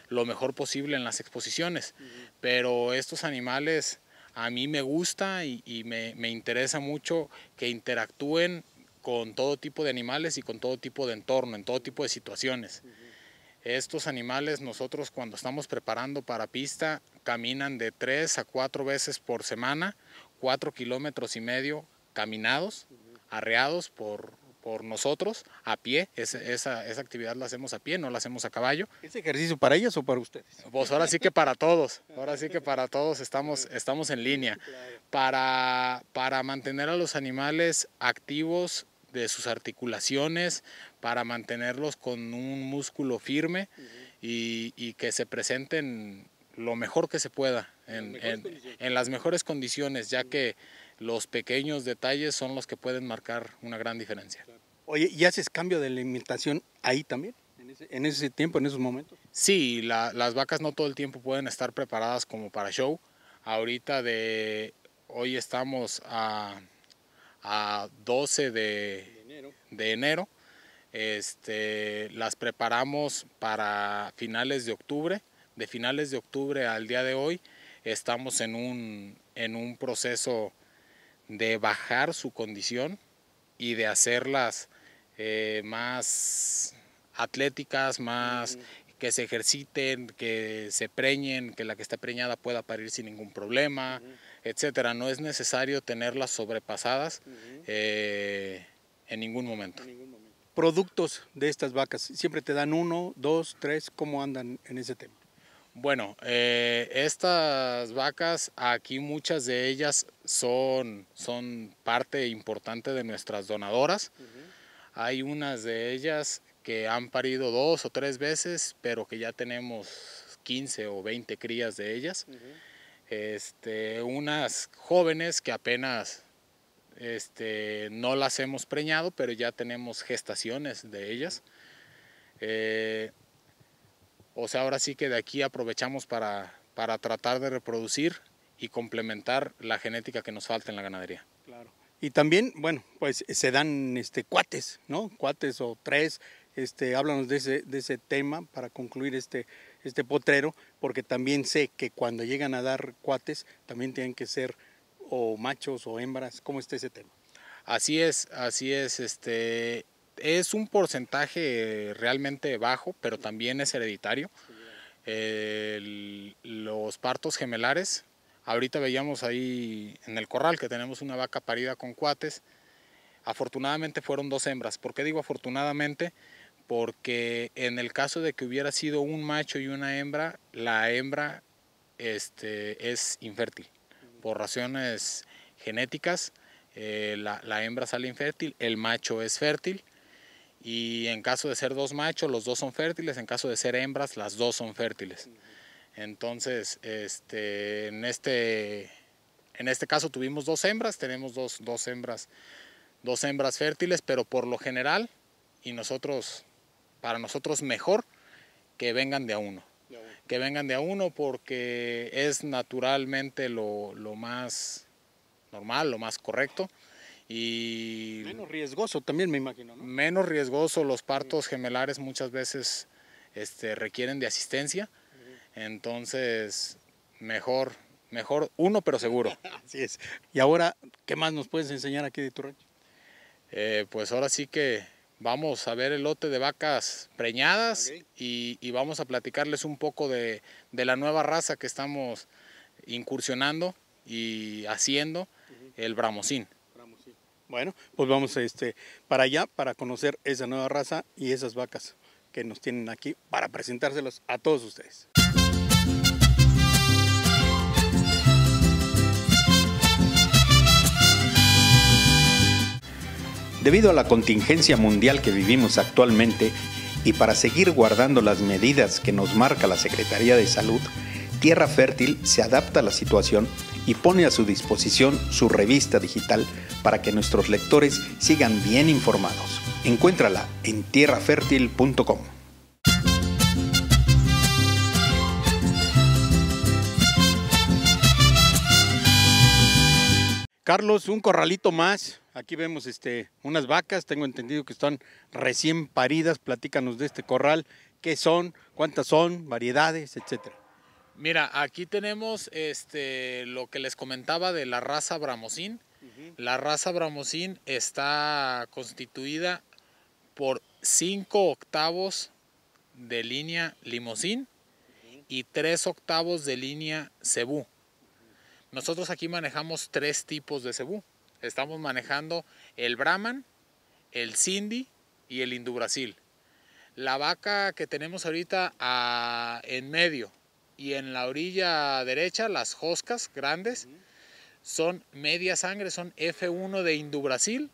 lo mejor posible en las exposiciones. Pero estos animales a mí me gusta y, me, interesa mucho que interactúen con todo tipo de animales y con todo tipo de entorno, en todo tipo de situaciones. Estos animales nosotros cuando estamos preparando para pista caminan de tres a cuatro veces por semana, cuatro kilómetros y medio caminados arreados por, por nosotros a pie. esa, esa, actividad la hacemos a pie, no la hacemos a caballo. ¿Es ejercicio para ellos o para ustedes? Pues ahora sí que para todos, ahora sí que para todos estamos, estamos en línea. Para, para mantener a los animales activos de sus articulaciones, para mantenerlos con un músculo firme y, y que se presenten lo mejor que se pueda, en, en, en las mejores condiciones, ya que los pequeños detalles son los que pueden marcar una gran diferencia. Oye, ¿y haces cambio de alimentación ahí también? ¿En ese, tiempo, en esos momentos? Sí, las vacas no todo el tiempo pueden estar preparadas como para show. Ahorita de hoy estamos a, a 12 de, enero. Este, las preparamos para finales de octubre. De finales de octubre al día de hoy estamos en un, en un proceso de bajar su condición y de hacerlas eh, más atléticas, más que se ejerciten, que se preñen, que la que está preñada pueda parir sin ningún problema, etcétera. No es necesario tenerlas sobrepasadas eh, en ningún En ningún momento productos de estas vacas? ¿Siempre te dan uno, dos, tres? ¿Cómo andan en ese tema? Bueno, eh, estas vacas, aquí muchas de ellas son, son parte importante de nuestras donadoras. Hay unas de ellas que han parido dos o tres veces, pero que ya tenemos 15 o 20 crías de ellas. Este, unas jóvenes que apenas este, no las hemos preñado, pero ya tenemos gestaciones de ellas. Eh, o sea, ahora sí que de aquí aprovechamos para, para tratar de reproducir y complementar la genética que nos falta en la ganadería. Claro. Y también, bueno, pues se dan este, cuates, ¿no? Cuates o tres. Este, háblanos de ese, de ese tema para concluir este, este potrero, porque también sé que cuando llegan a dar cuates, también tienen que ser o machos o hembras. ¿Cómo está ese tema? Así es, así es. Este, es un porcentaje realmente bajo, pero también es hereditario. los partos gemelares, ahorita veíamos ahí en el corral que tenemos una vaca parida con cuates, afortunadamente fueron dos hembras. ¿Por qué digo afortunadamente? Porque en el caso de que hubiera sido un macho y una hembra, la hembra este, es infértil por razones genéticas. Eh, la, hembra sale infértil, el macho es fértil y en caso de ser dos machos, los dos son fértiles, en caso de ser hembras, las dos son fértiles. Entonces, este, en, este, en este caso tuvimos dos hembras, tenemos dos, hembras, dos hembras fértiles, pero por lo general, y nosotros, para nosotros mejor que vengan de a uno. Que vengan de a uno porque es naturalmente lo más normal, lo más correcto y menos riesgoso también me imagino, Menos riesgoso, los partos gemelares muchas veces este, requieren de asistencia, entonces mejor, mejor uno pero seguro. Así es. Y ahora, ¿qué más nos puedes enseñar aquí de tu rancho? Eh, pues ahora sí que vamos a ver el lote de vacas preñadas y, vamos a platicarles un poco de, la nueva raza que estamos incursionando y haciendo, el bramosín. Bueno, pues vamos este, para allá para conocer esa nueva raza y esas vacas que nos tienen aquí para presentárselas a todos ustedes. Debido a la contingencia mundial que vivimos actualmente y para seguir guardando las medidas que nos marca la Secretaría de Salud, Tierra Fértil se adapta a la situación y pone a su disposición su revista digital para que nuestros lectores sigan bien informados. Encuéntrala en tierrafertil.com. Carlos, un corralito más. Aquí vemos este, unas vacas, tengo entendido que están recién paridas. Platícanos de este corral, qué son, cuántas son, variedades, etcétera. Mira, aquí tenemos este, lo que les comentaba de la raza Bramosín. La raza Bramosín está constituida por 5 octavos de línea Limosín y 3 octavos de línea Cebú. Nosotros aquí manejamos tres tipos de Cebú. Estamos manejando el Brahman, el Cindy y el brasil. La vaca que tenemos ahorita ah, en medio, y en la orilla derecha las joscas grandes son media sangre, son F1 de brasil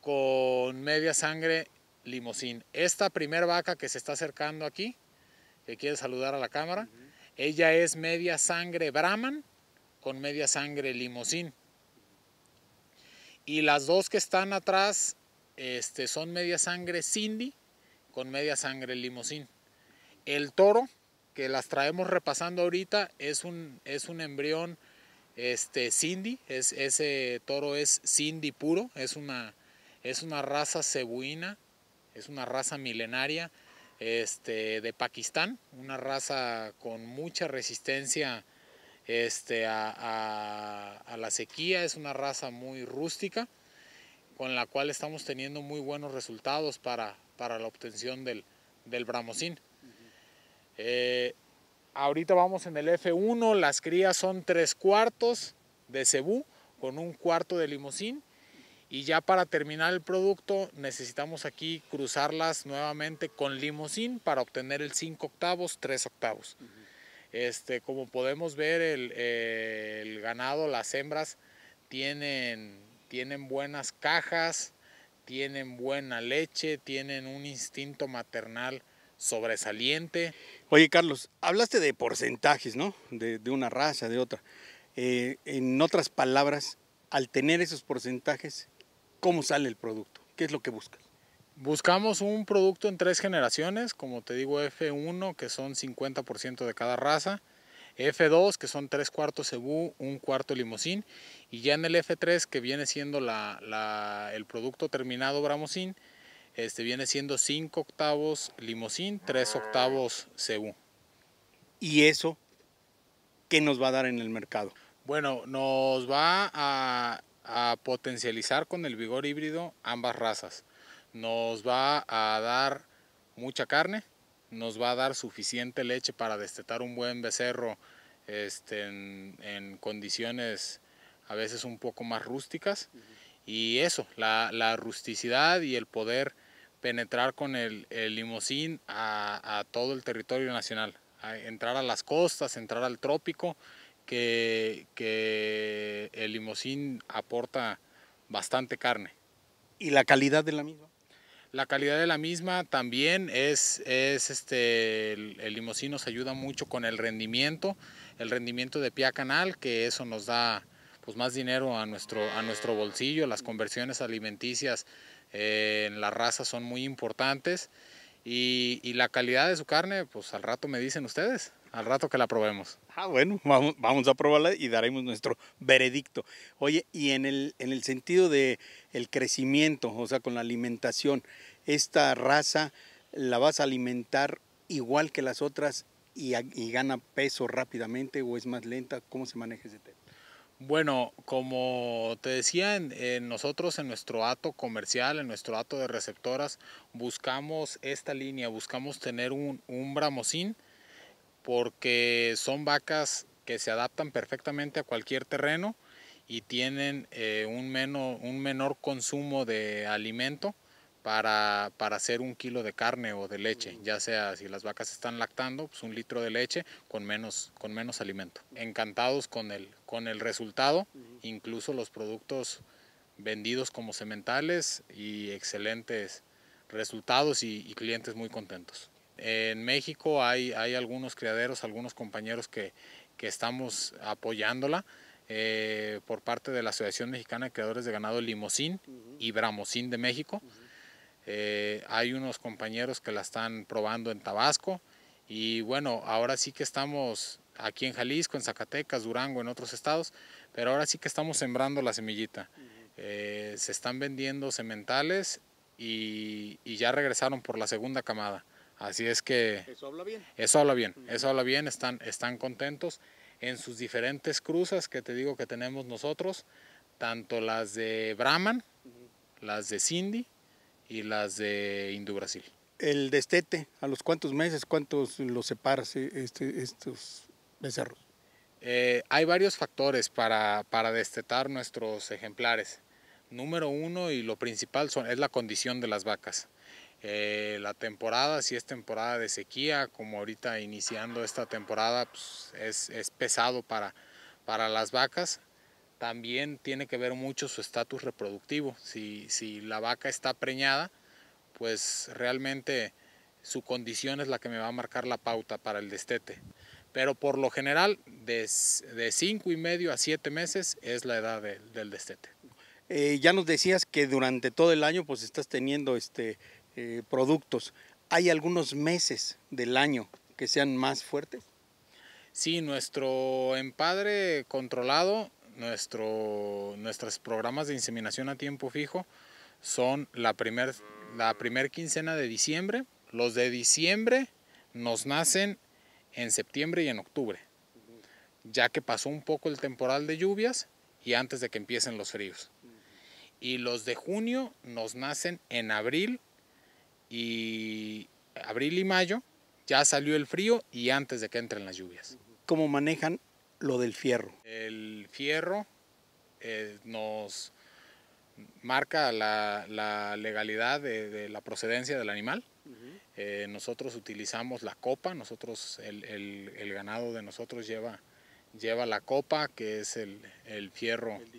con media sangre limosín. Esta primera vaca que se está acercando aquí, que quiere saludar a la cámara, ella es media sangre Brahman con media sangre limosín. Y las dos que están atrás este, son media sangre Cindy con media sangre limosín. El toro que las traemos repasando ahorita es un, es un embrión este, Cindy, es, ese toro es Cindy puro, es una, es una raza cebuina, es una raza milenaria este, de Pakistán, una raza con mucha resistencia este, a, la sequía, es una raza muy rústica con la cual estamos teniendo muy buenos resultados para, para la obtención del, del bramosín. Eh, ahorita vamos en el F1, las crías son tres cuartos de cebú con un cuarto de limosín. Y ya para terminar el producto necesitamos aquí cruzarlas nuevamente con limosín para obtener el 5 octavos, 3 octavos. este, como podemos ver, el, eh, el, ganado, las hembras, tienen, tienen buenas cajas, tienen buena leche, tienen un instinto maternal sobresaliente. Oye, Carlos, hablaste de porcentajes, ¿no? De, una raza, de otra. Eh, en otras palabras, al tener esos porcentajes, ¿cómo sale el producto? ¿Qué es lo que buscas? Buscamos un producto en tres generaciones, como te digo, F1, que son 50% de cada raza. F2, que son tres cuartos cebú, un cuarto limosín. Y ya en el F3, que viene siendo el producto terminado bramosín, este, viene siendo 5 octavos limosín, 3 octavos cebú. ¿Y eso qué nos va a dar en el mercado? Bueno, nos va a, potencializar con el vigor híbrido ambas razas. Nos va a dar mucha carne, nos va a dar suficiente leche para destetar un buen becerro este, en, condiciones a veces un poco más rústicas. Y eso, la, rusticidad y el poder penetrar con el, el limosín a, todo el territorio nacional, entrar a las costas, entrar al trópico, que, el limosín aporta bastante carne. ¿Y la calidad de la misma? La calidad de la misma también es, es este, el, limosín nos ayuda mucho con el rendimiento, el rendimiento de pie canal, que eso nos da pues más dinero a nuestro, a nuestro bolsillo, las conversiones alimenticias las eh, en la raza son muy importantes y, la calidad de su carne, pues al rato me dicen ustedes, al rato que la probemos. Ah, bueno, vamos, a probarla y daremos nuestro veredicto. Oye, y en el, en el sentido de el crecimiento, o sea, con la alimentación, esta raza la vas a alimentar igual que las otras y, y gana peso rápidamente o es más lenta, ¿cómo se maneja ese tema? Bueno, como te decía, nosotros en nuestro ato comercial, en nuestro ato de receptoras, buscamos esta línea, buscamos tener un, bramosín porque son vacas que se adaptan perfectamente a cualquier terreno y tienen eh, un menor consumo de alimento para, para, hacer un kilo de carne o de leche, mm. ya sea si las vacas están lactando, pues un litro de leche con menos, con menos alimento. Mm. Encantados con el, con el resultado, mm. incluso los productos vendidos como sementales y excelentes resultados y, clientes muy contentos. En México hay, hay algunos criaderos, algunos compañeros que, que estamos apoyándola. Eh, por parte de la Asociación Mexicana de Creadores de Ganado Limosín y Bramosín de México. Eh, hay unos compañeros que la están probando en Tabasco y bueno, ahora sí que estamos aquí en Jalisco, en Zacatecas, Durango, en otros estados, pero ahora sí que estamos sembrando la semillita. Eh, se están vendiendo sementales y, ya regresaron por la segunda camada. Así es que... Eso habla bien. Eso habla bien, eso habla bien, están, están contentos en sus diferentes cruzas que te digo que tenemos nosotros, tanto las de Brahman, las de Cindy, y las de Brasil. El destete, ¿a los cuántos meses, cuántos los separas eh, este, estos becerros? Eh, hay varios factores para, para, destetar nuestros ejemplares. Número uno y lo principal son, es la condición de las vacas. Eh, la temporada, si es temporada de sequía, como ahorita iniciando esta temporada, pues, es, es pesado para, para las vacas. También tiene que ver mucho su estatus reproductivo. Si, la vaca está preñada, pues realmente su condición es la que me va a marcar la pauta para el destete. Pero por lo general, de cinco y medio a siete meses es la edad del destete. Eh, ya nos decías que durante todo el año pues estás teniendo este, eh, productos. ¿Hay algunos meses del año que sean más fuertes? Sí, nuestro empadre controlado nuestro, nuestros programas de inseminación a tiempo fijo son la primera la primer quincena de diciembre. Los de diciembre nos nacen en septiembre y en octubre, ya que pasó un poco el temporal de lluvias y antes de que empiecen los fríos. Y los de junio nos nacen en abril y abril y mayo, ya salió el frío y antes de que entren las lluvias. ¿Cómo manejan lo del fierro? El fierro eh, nos marca la, legalidad de, la procedencia del animal. Eh, nosotros utilizamos la copa, nosotros el, ganado de nosotros lleva, lleva la copa, que es el, fierro, el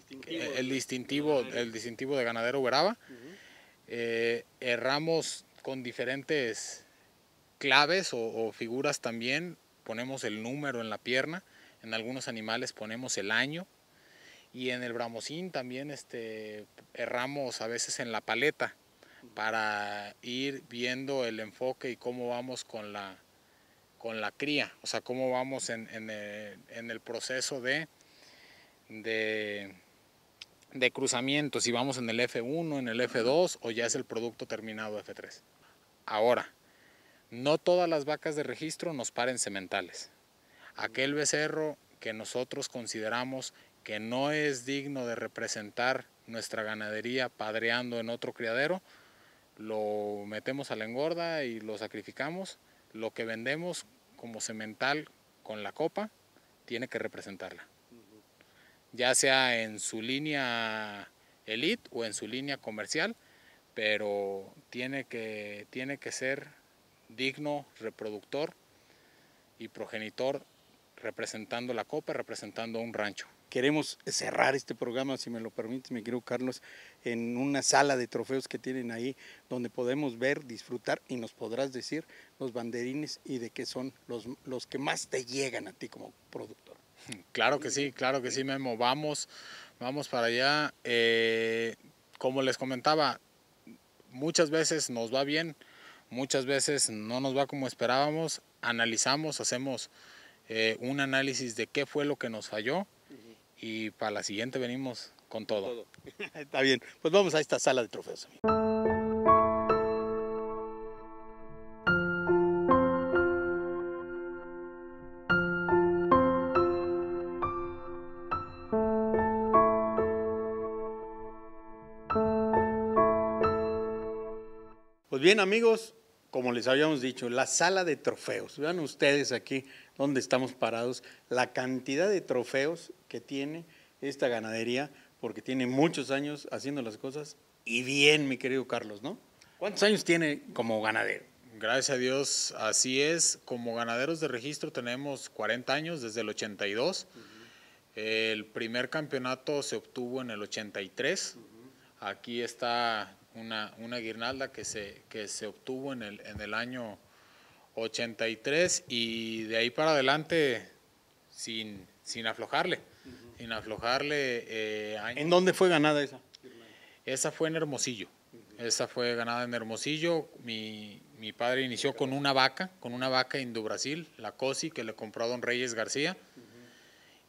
distintivo, el, distintivo, de ganadero Uberaba. Eh, erramos con diferentes claves o, figuras también, ponemos el número en la pierna en algunos animales ponemos el año y en el bramosín también este, erramos a veces en la paleta para ir viendo el enfoque y cómo vamos con la, con la cría, o sea, cómo vamos en, eh, el, proceso de, de, de, cruzamiento, si vamos en el F1, en el F2 o ya es el producto terminado F3. Ahora, no todas las vacas de registro nos paren sementales aquel becerro que nosotros consideramos que no es digno de representar nuestra ganadería padreando en otro criadero, lo metemos a la engorda y lo sacrificamos. Lo que vendemos como semental con la copa tiene que representarla, ya sea en su línea elite o en su línea comercial, pero tiene que, tiene que ser digno reproductor y progenitor representando la copa, representando un rancho. Queremos cerrar este programa, si me lo permite, mi querido Carlos, en una sala de trofeos que tienen ahí, donde podemos ver, disfrutar y nos podrás decir los banderines y de qué son los, los que más te llegan a ti como productor. Claro que sí, claro que sí, Memo. Vamos, vamos para allá. Eh, como les comentaba, muchas veces nos va bien, muchas veces no nos va como esperábamos. Analizamos, hacemos eh, un análisis de qué fue lo que nos falló y para la siguiente venimos con todo. Está bien, pues vamos a esta sala de trofeos. Pues bien amigos, como les habíamos dicho, la sala de trofeos. Vean ustedes aquí donde estamos parados, la cantidad de trofeos que tiene esta ganadería, porque tiene muchos años haciendo las cosas y bien, mi querido Carlos, ¿no? ¿Cuántos años tiene como ganadero? Gracias a Dios, así es. Como ganaderos de registro tenemos 40 años, desde el 82. El primer campeonato se obtuvo en el 83. Aquí está una, guirnalda que se, que se obtuvo en el, en el año 83 y de ahí para adelante sin, sin aflojarle, sin aflojarle. Eh, ¿En dónde fue ganada esa? Esa fue en Hermosillo, esa fue ganada en Hermosillo. Mi, padre inició con una vaca, con una vaca Indo-Brasil, la COSI, que le compró a don Reyes García.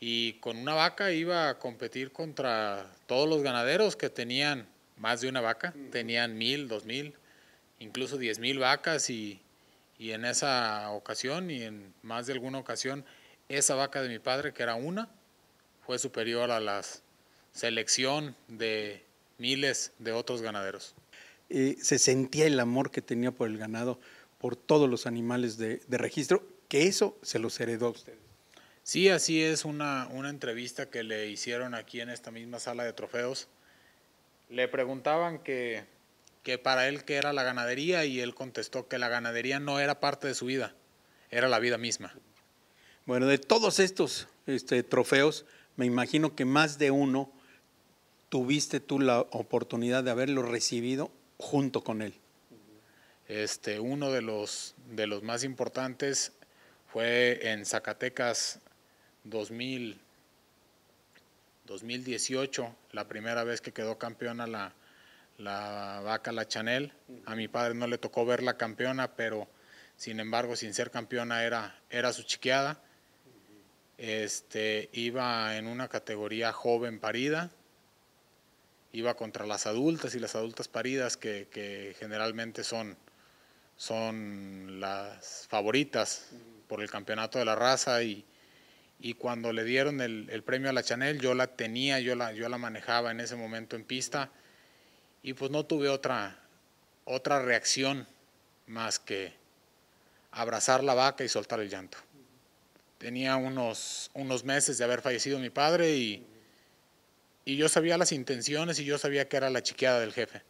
Y con una vaca iba a competir contra todos los ganaderos que tenían más de una vaca, tenían mil, dos mil, incluso diez mil vacas y, en esa ocasión y en más de alguna ocasión esa vaca de mi padre, que era una, fue superior a la selección de miles de otros ganaderos. y se sentía el amor que tenía por el ganado, por todos los animales de, registro, que eso se los heredó a Sí, así es una, una entrevista que le hicieron aquí en esta misma sala de trofeos le preguntaban que, para él qué era la ganadería y él contestó que la ganadería no era parte de su vida, era la vida misma. Bueno, de todos estos este, trofeos, me imagino que más de uno tuviste tú la oportunidad de haberlo recibido junto con él. Este, uno de los, de los más importantes fue en Zacatecas 2000, 2018, la primera vez que quedó campeona la, vaca La Chanel. A mi padre no le tocó verla campeona, pero sin embargo, sin ser campeona, era, era su chiqueada. Este, iba en una categoría joven parida, iba contra las adultas y las adultas paridas que, que generalmente son, son las favoritas por el campeonato de la raza y, y cuando le dieron el, premio a la Chanel, yo la tenía, yo la, yo la manejaba en ese momento en pista y pues no tuve otra, otra reacción más que abrazar la vaca y soltar el llanto. Tenía unos, unos meses de haber fallecido mi padre y, y yo sabía las intenciones y yo sabía que era la chiqueada del jefe.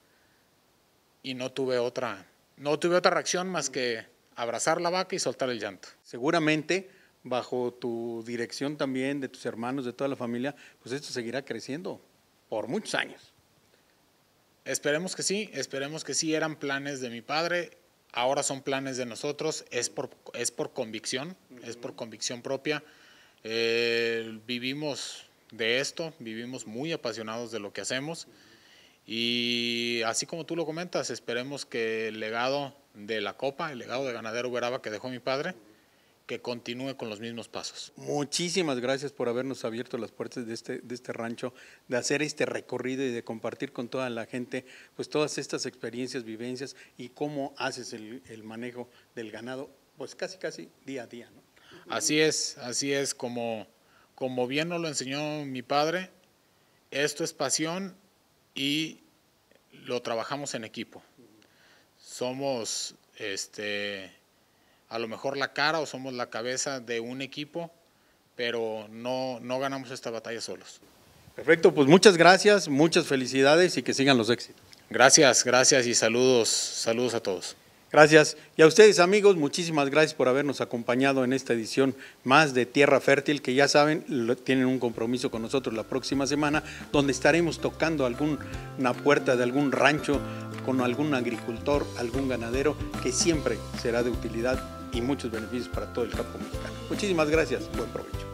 Y no tuve otra, no tuve otra reacción más que abrazar la vaca y soltar el llanto. Seguramente bajo tu dirección también, de tus hermanos, de toda la familia, pues esto seguirá creciendo por muchos años. Esperemos que sí, esperemos que sí, eran planes de mi padre, ahora son planes de nosotros, es por, es por convicción, es por convicción propia. Eh, vivimos de esto, vivimos muy apasionados de lo que hacemos y así como tú lo comentas, esperemos que el legado de la Copa, el legado de Ganadero Veraba que dejó mi padre, que continúe con los mismos pasos. Muchísimas gracias por habernos abierto las puertas de este, de este rancho, de hacer este recorrido y de compartir con toda la gente pues todas estas experiencias, vivencias y cómo haces el, el manejo del ganado, pues casi casi día a día. ¿no? Así es, así es, como, como bien nos lo enseñó mi padre, esto es pasión y lo trabajamos en equipo. Somos este a lo mejor la cara o somos la cabeza de un equipo, pero no, no ganamos esta batalla solos. Perfecto, pues muchas gracias, muchas felicidades y que sigan los éxitos. Gracias, gracias y saludos, saludos a todos. Gracias. Y a ustedes amigos, muchísimas gracias por habernos acompañado en esta edición más de Tierra Fértil, que ya saben, tienen un compromiso con nosotros la próxima semana, donde estaremos tocando alguna puerta de algún rancho con algún agricultor, algún ganadero, que siempre será de utilidad y muchos beneficios para todo el campo mexicano. Muchísimas gracias, buen provecho.